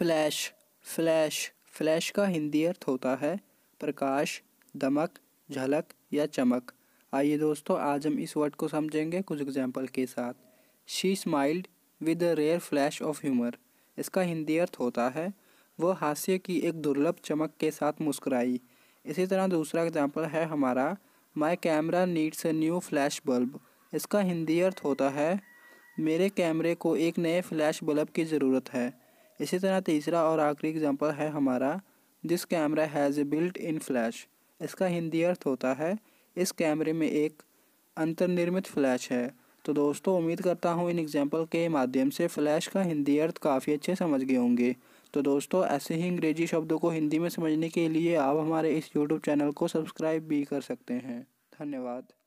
flash flash flash का हिंदी अर्थ होता है प्रकाश दमक झलक या चमक आइए दोस्तों आज हम इस वर्ड को समझेंगे कुछ एग्जाम्पल के साथ she smiled with a rare flash of humour इसका हिंदी अर्थ होता है वह हास्य की एक दुर्लभ चमक के साथ मुस्कुराई इसी तरह दूसरा एग्जाम्पल है हमारा my camera needs a new flash bulb इसका हिंदी अर्थ होता है मेरे कैमरे को एक नए फ्लैश बल्ब की ज़रूरत है इसी तरह तीसरा और आखिरी एग्जाम्पल है हमारा this camera has a built in flash इसका हिंदी अर्थ होता है इस कैमरे में एक अंतर्निर्मित फ्लैश है तो दोस्तों उम्मीद करता हूँ इन एग्जाम्पल के माध्यम से फ्लैश का हिंदी अर्थ काफ़ी अच्छे समझ गए होंगे तो दोस्तों ऐसे ही अंग्रेजी शब्दों को हिंदी में समझने के लिए आप हमारे इस यूट्यूब चैनल को सब्सक्राइब भी कर सकते हैं धन्यवाद